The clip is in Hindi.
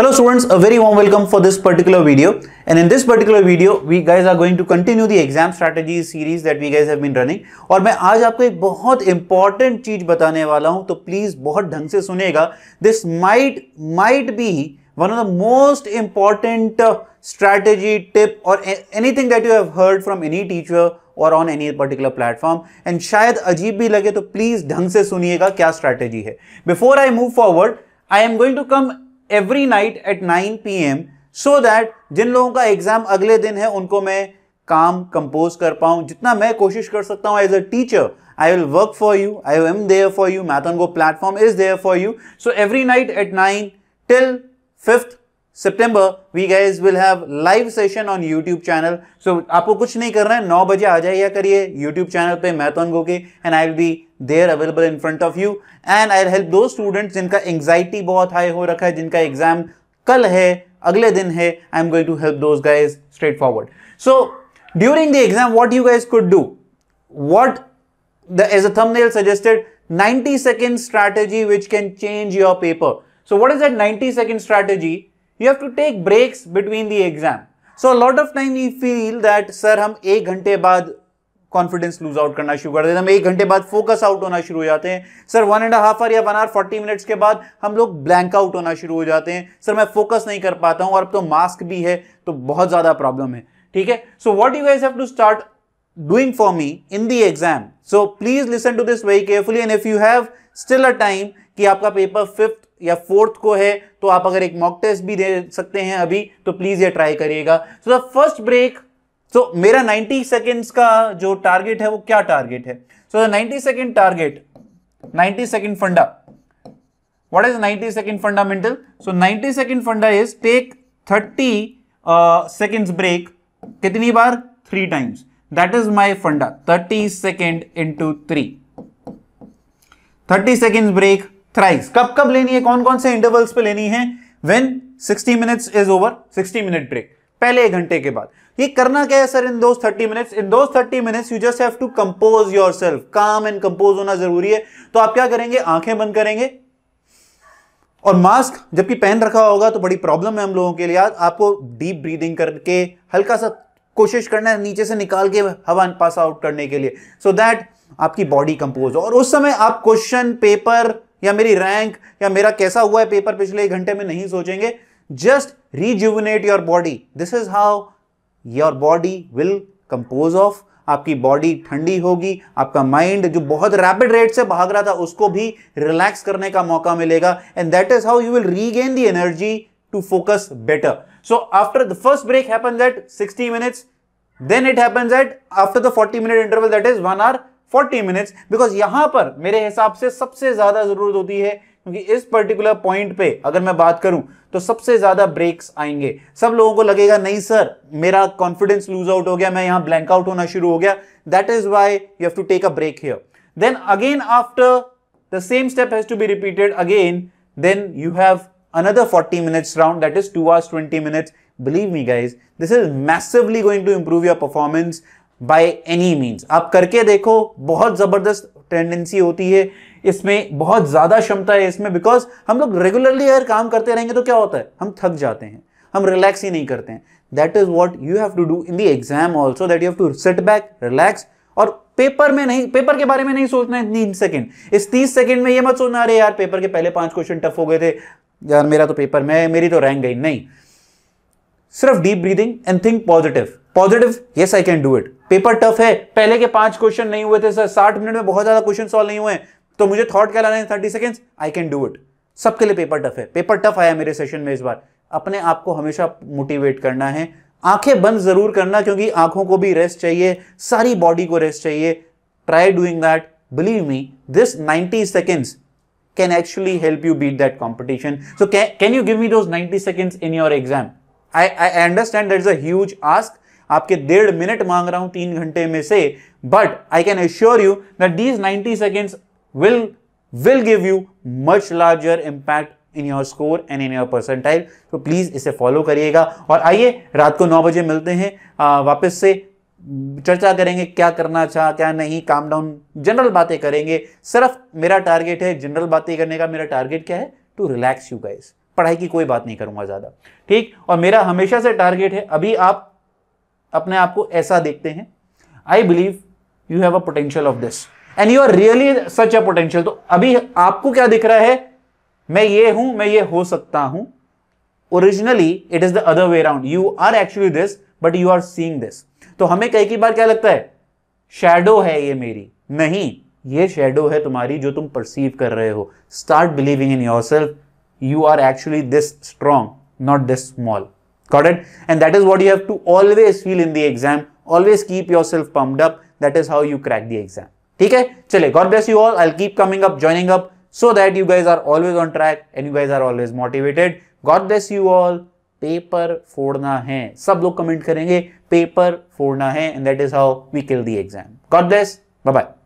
Hello students, a very warm welcome for this particular video and in this particular video we guys are going to continue the exam strategy series that we guys have been running aur main aaj aapko ek bahut important cheez batane wala hu to please bahut dhang se sunega this might might be one of the most important strategy tip or anything that you have heard from any teacher और on any particular platform and शायद अजीब भी लगे तो प्लीज ढंग से सुनिएगा क्या स्ट्रैटेजी है before I move forward I am going to come every night at 9 PM so that जिन लोगों का एग्जाम अगले दिन है उनको मैं काम कंपोज कर पाऊं जितना मैं कोशिश कर सकता हूं as a teacher I will work for you I am there for you MathonGo platform is there for you so every night at nine till fifth September we guys will have live session on YouTube channel so आपको कुछ नहीं करना है नौ बजे आ जाइए करिए यूट्यूब चैनल पे मैथन गो के and I will be there available in front of you and I help those students जिनका एंग्जाइटी बहुत हाई हो रखा है जिनका एग्जाम कल है अगले दिन है I am going to help those guys straightforward so during the exam what you guys could do what the as a thumbnail suggested 90 second strategy which can change your paper so what is that 90 second strategy you have to take breaks between the exam so lot of time you feel that sir हम एक घंटे बाद कॉन्फिडेंस लूज आउट करना शुरू कर देते हैं हम एक घंटे बाद फोकस आउट होना शुरू हो जाते हैं sir one and half hour या वन आवर फोर्टी मिनट्स के बाद हम लोग ब्लैंक आउट होना शुरू हो जाते हैं सर मैं फोकस नहीं कर पाता हूं और अब तो मास्क भी है तो बहुत ज्यादा प्रॉब्लम है ठीक है so what you guys have to start doing for me in the exam so please listen to this very carefully and if you have still a time कि आपका पेपर फिफ्थ या फोर्थ को है तो आप अगर एक मॉक टेस्ट भी दे सकते हैं अभी तो प्लीज ये ट्राई करिएगा so the first break so मेरा 90 सेकेंड्स का जो टारगेट है वो क्या टारगेट है so the 90 second target 90 second फंडा what is 90 second fundamental so 90 second फंडा इज टेक 30 सेकेंड्स ब्रेक कितनी बार three times that is my फंडा thirty second into three thirty second break thrice कब कब लेनी है कौन कौन से इंटरवल्स पे लेनी है when 60 minutes is over 60 minute break पहले एक घंटे के बाद ये करना क्या है sir in those thirty minutes in those thirty minutes you just have to compose yourself calm and compose होना जरूरी है तो आप क्या करेंगे आंखें बंद करेंगे और मास्क जबकि पहन रखा होगा तो बड़ी प्रॉब्लम है हम लोगों के लिए आपको डीप ब्रीदिंग करके हल्का सा कोशिश करना है नीचे से निकाल के हवा पास आउट करने के लिए सो so दैट आपकी बॉडी कंपोज और उस समय आप क्वेश्चन पेपर या मेरी रैंक या मेरा कैसा हुआ है पेपर पिछले एक घंटे में नहीं सोचेंगे just rejuvenate your body this is how your body will compose off आपकी बॉडी ठंडी होगी आपका माइंड जो बहुत रैपिड रेट से भाग रहा था उसको भी रिलैक्स करने का मौका मिलेगा and that is how you will regain the energy to focus better so after the first break happen that 60 minutes then it happens at after the 40 minute interval that 40 minutes because यहां पर मेरे हिसाब से सबसे ज्यादा जरूरत होती है क्योंकि इस पर्टिकुलर पॉइंट पे अगर मैं बात करूं तो सबसे ज्यादा ब्रेक्स आएंगे सब लोगों को लगेगा नहीं सर मेरा कॉन्फिडेंस लूज आउट हो गया मैं यहां ब्लैंक आउट होना शुरू हो गया that is why you have to take a break here then again after the same step has be repeated again then you have have another 40 minutes round that is 2 hours 20 minutes believe me guys this is massively going to improve your performance by any means आप करके देखो बहुत ज़बरदस्त टेंडेंसी होती है इसमें बहुत ज़्यादा क्षमता है इसमें बिकॉज हम लोग रेगुलरली अगर काम करते रहेंगे तो क्या होता है हम थक जाते हैं हम रिलैक्स ही नहीं करते हैं that is what you have to do in the exam also that you have to set back relax और पेपर में नहीं पेपर के बारे में नहीं सोचना है तीन सेकेंड इस तीस सेकेंड में ये मत सोचना अरे यार पेपर के पहले पांच क्वेश्चन टफ हो गए थे यार मेरा तो पेपर में मेरी तो रैंक गई नहीं सिर्फ deep breathing and think positive positive yes I can do it paper tough है पहले के पांच क्वेश्चन नहीं हुए थे सर साठ मिनट में बहुत ज्यादा क्वेश्चन सॉल्व नहीं हुए तो मुझे थॉट क्या लाना है thirty seconds I can do it सबके लिए पेपर टफ है पेपर टफ आया मेरे सेशन में इस बार अपने आप को हमेशा मोटिवेट करना है आंखें बंद जरूर करना क्योंकि आंखों को भी रेस्ट चाहिए सारी बॉडी को रेस्ट चाहिए try doing that believe me this 90 seconds can actually help you beat that competition so can you give me those 90 seconds in your exam I I understand that is as ask आपके डेढ़ मिनट मांग रहा हूं तीन घंटे में से but I can assure you that these 90 seconds will will give you much larger impact in your score and in your percentile तो प्लीज इसे फॉलो करिएगा और आइए रात को नौ बजे मिलते हैं आ, वापस से चर्चा करेंगे क्या करना चाह क्या नहीं काम डाउन जनरल बातें करेंगे सिर्फ मेरा टारगेट है जनरल बातें करने का मेरा टारगेट क्या है टू रिलैक्स यू गाइस पढ़ाई की कोई बात नहीं करूंगा ज़्यादा ठीक और मेरा हमेशा से टारगेट है अभी आप अपने आप को ऐसा देखते हैं I believe you have a potential of this and you are really such a potential तो अभी आपको क्या दिख रहा है मैं ये हूं मैं ये हो सकता हूं originally it is the other way around you are actually this but you are seeing this तो हमें कई की बार क्या लगता है शेडो है ये मेरी नहीं ये शेडो है तुम्हारी जो तुम परसीव कर रहे हो start believing in yourself you are actually this strong not this small Got it? And that is what you have to always feel in the exam. Always keep yourself pumped up. That is how you crack the exam. Okay? Chale, God bless you all. I'll keep coming up, joining up so that you guys are always on track and you guys are always motivated. God bless you all. Paper forna hai. Sab log comment karenge. Paper forna hai. And that is how we kill the exam. God bless. Bye-bye.